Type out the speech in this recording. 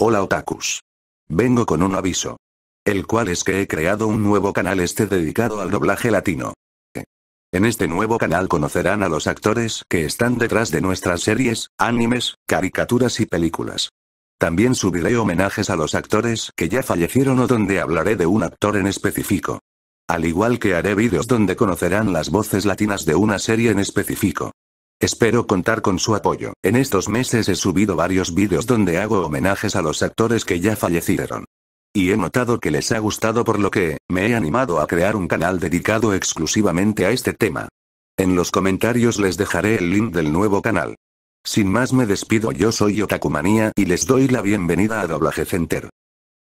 Hola otakus. Vengo con un aviso. El cual es que he creado un nuevo canal este dedicado al doblaje latino. En este nuevo canal conocerán a los actores que están detrás de nuestras series, animes, caricaturas y películas. También subiré homenajes a los actores que ya fallecieron o donde hablaré de un actor en específico. Al igual que haré vídeos donde conocerán las voces latinas de una serie en específico. Espero contar con su apoyo. En estos meses he subido varios vídeos donde hago homenajes a los actores que ya fallecieron. Y he notado que les ha gustado por lo que, me he animado a crear un canal dedicado exclusivamente a este tema. En los comentarios les dejaré el link del nuevo canal. Sin más me despido yo soy Otakumanía y les doy la bienvenida a Doblaje Center.